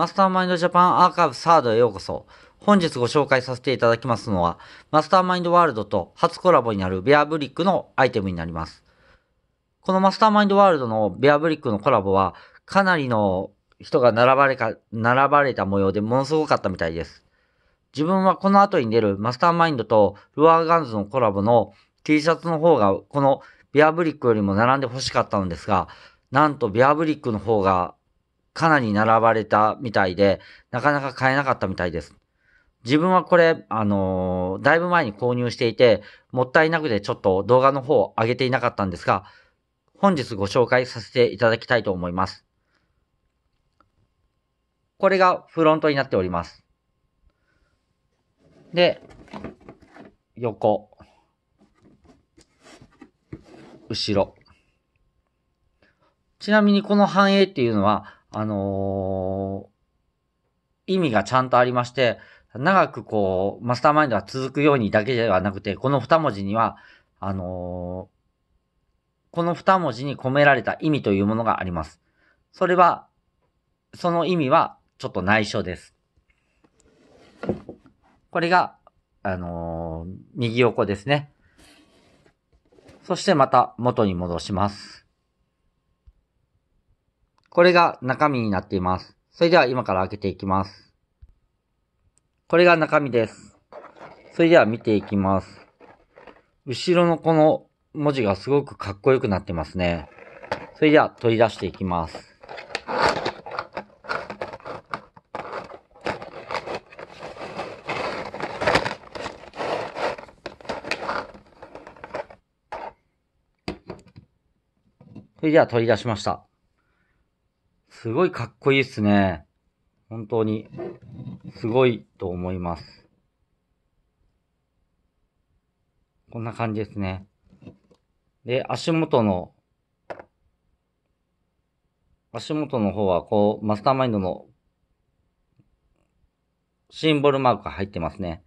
マスターマインドジャパンアーカイブサードへようこそ。本日ご紹介させていただきますのは、マスターマインドワールドと初コラボになるベアブリックのアイテムになります。このマスターマインドワールドのベアブリックのコラボは、かなりの人が並ばれか、並ばれた模様でものすごかったみたいです。自分はこの後に出るマスターマインドとルアーガンズのコラボの T シャツの方が、このベアブリックよりも並んで欲しかったのですが、なんとベアブリックの方がかなり並ばれたみたいで、なかなか買えなかったみたいです。自分はこれ、あのー、だいぶ前に購入していて、もったいなくてちょっと動画の方を上げていなかったんですが、本日ご紹介させていただきたいと思います。これがフロントになっております。で、横、後ろ。ちなみにこの反映っていうのは、あのー、意味がちゃんとありまして、長くこう、マスターマインドが続くようにだけではなくて、この二文字には、あのー、この二文字に込められた意味というものがあります。それは、その意味はちょっと内緒です。これが、あのー、右横ですね。そしてまた元に戻します。これが中身になっています。それでは今から開けていきます。これが中身です。それでは見ていきます。後ろのこの文字がすごくかっこよくなってますね。それでは取り出していきます。それでは取り出しました。すごいかっこいいっすね。本当に、すごいと思います。こんな感じですね。で、足元の、足元の方は、こう、マスターマインドのシンボルマークが入ってますね。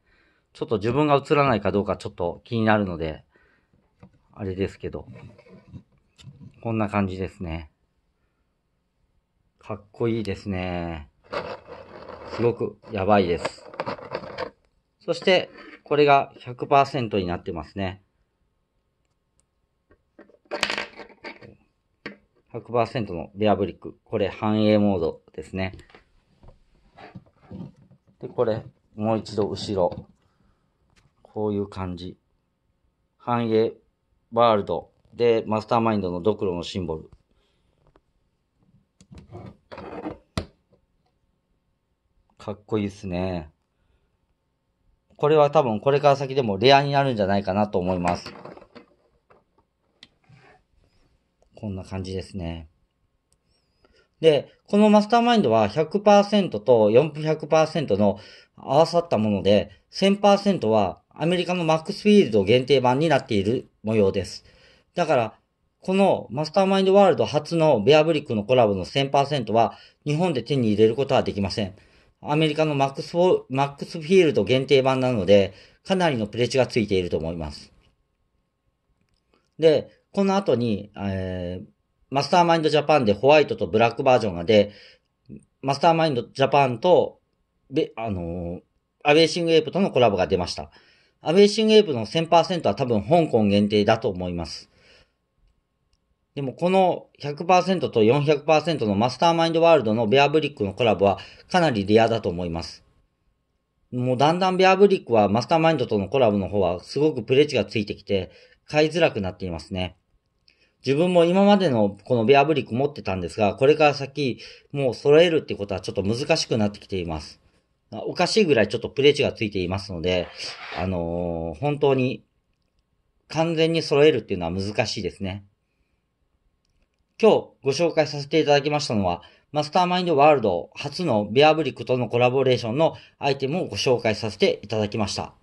ちょっと自分が映らないかどうかちょっと気になるので、あれですけど、こんな感じですね。かっこいいですね。すごくやばいです。そして、これが100%になってますね。100%のベアブリック。これ反映モードですね。で、これ、もう一度後ろ。こういう感じ。反映ワールドでマスターマインドのドクロのシンボル。かっこいいっすね。これは多分これから先でもレアになるんじゃないかなと思います。こんな感じですね。で、このマスターマインドは100%と400%の合わさったもので、1000%はアメリカのマックスフィールド限定版になっている模様です。だから、このマスターマインドワールド初のベアブリックのコラボの1000%は日本で手に入れることはできません。アメリカのマックスフマックスフィールド限定版なので、かなりのプレチがついていると思います。で、この後に、えー、マスターマインドジャパンでホワイトとブラックバージョンがで、マスターマインドジャパンと、べ、あのー、アベーシングエイプとのコラボが出ました。アベーシングエイプの1000%は多分香港限定だと思います。でもこの100%と400%のマスターマインドワールドのベアブリックのコラボはかなりレアだと思います。もうだんだんベアブリックはマスターマインドとのコラボの方はすごくプレジがついてきて買いづらくなっていますね。自分も今までのこのベアブリック持ってたんですが、これから先もう揃えるってことはちょっと難しくなってきています。おかしいぐらいちょっとプレジがついていますので、あのー、本当に完全に揃えるっていうのは難しいですね。今日ご紹介させていただきましたのは、マスターマインドワールド初のベアブリックとのコラボレーションのアイテムをご紹介させていただきました。